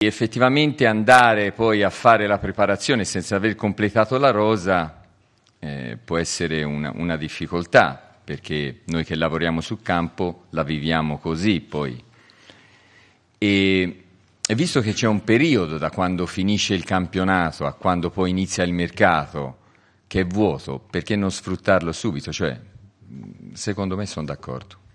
Effettivamente andare poi a fare la preparazione senza aver completato la rosa eh, può essere una, una, difficoltà, perché noi che lavoriamo sul campo la viviamo così poi. E, visto che c'è un periodo da quando finisce il campionato a quando poi inizia il mercato che è vuoto, perché non sfruttarlo subito? Cioè, secondo me sono d'accordo.